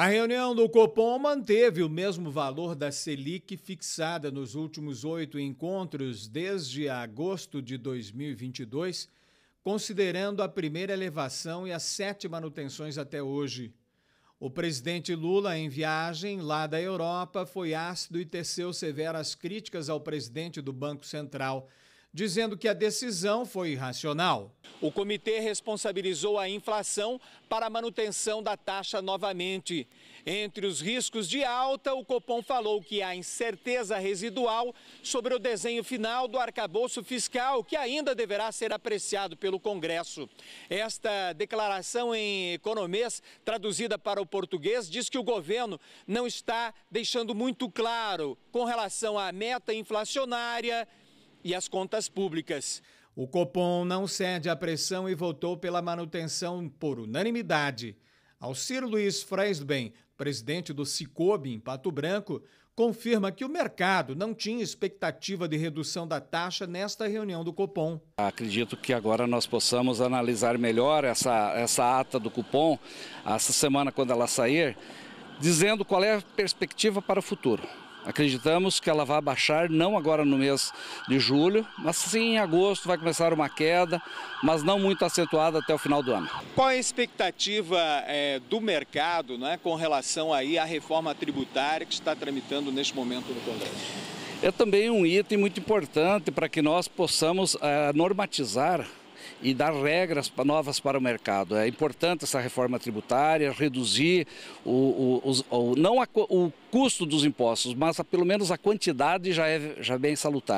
A reunião do Copom manteve o mesmo valor da Selic fixada nos últimos oito encontros desde agosto de 2022, considerando a primeira elevação e as sete manutenções até hoje. O presidente Lula, em viagem lá da Europa, foi ácido e teceu severas críticas ao presidente do Banco Central, dizendo que a decisão foi irracional. O comitê responsabilizou a inflação para a manutenção da taxa novamente. Entre os riscos de alta, o Copom falou que há incerteza residual sobre o desenho final do arcabouço fiscal, que ainda deverá ser apreciado pelo Congresso. Esta declaração em economês, traduzida para o português, diz que o governo não está deixando muito claro com relação à meta inflacionária e as contas públicas. O Copom não cede à pressão e votou pela manutenção por unanimidade. Alcir Luiz Freisben, presidente do Sicob em Pato Branco, confirma que o mercado não tinha expectativa de redução da taxa nesta reunião do Copom. Acredito que agora nós possamos analisar melhor essa, essa ata do Copom, essa semana quando ela sair, dizendo qual é a perspectiva para o futuro. Acreditamos que ela vai baixar, não agora no mês de julho, mas sim em agosto vai começar uma queda, mas não muito acentuada até o final do ano. Qual a expectativa é, do mercado né, com relação aí à reforma tributária que está tramitando neste momento no Congresso? É também um item muito importante para que nós possamos é, normatizar e dar regras novas para o mercado. É importante essa reforma tributária, reduzir o, o, o não a, o custo dos impostos, mas a, pelo menos a quantidade já é já é bem salutar.